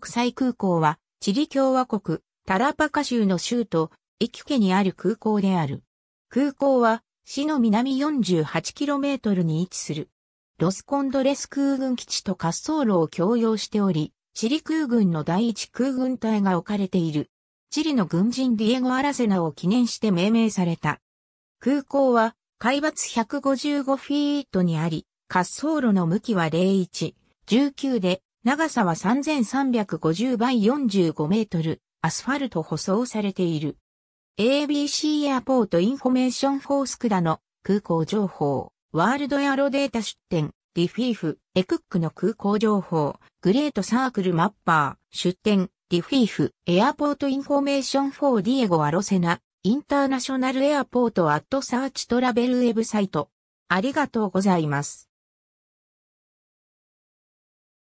国際空港は、チリ共和国、タラパカ州の州都、イキュケにある空港である。空港は、市の南 48km に位置する。ロスコンドレス空軍基地と滑走路を共用しており、チリ空軍の第一空軍隊が置かれている。チリの軍人ディエゴ・アラセナを記念して命名された。空港は、海抜155フィートにあり、滑走路の向きは01、19で、長さは3350倍45メートル、アスファルト舗装されている。ABC エアポートインフォメーションフォースクダの空港情報、ワールドエアロデータ出店、リフィーフ、エクックの空港情報、グレートサークルマッパー、出店、リフィーフ、エアポートインフォメーションフォーディエゴアロセナ、インターナショナルエアポートアットサーチトラベルウェブサイト。ありがとうございます。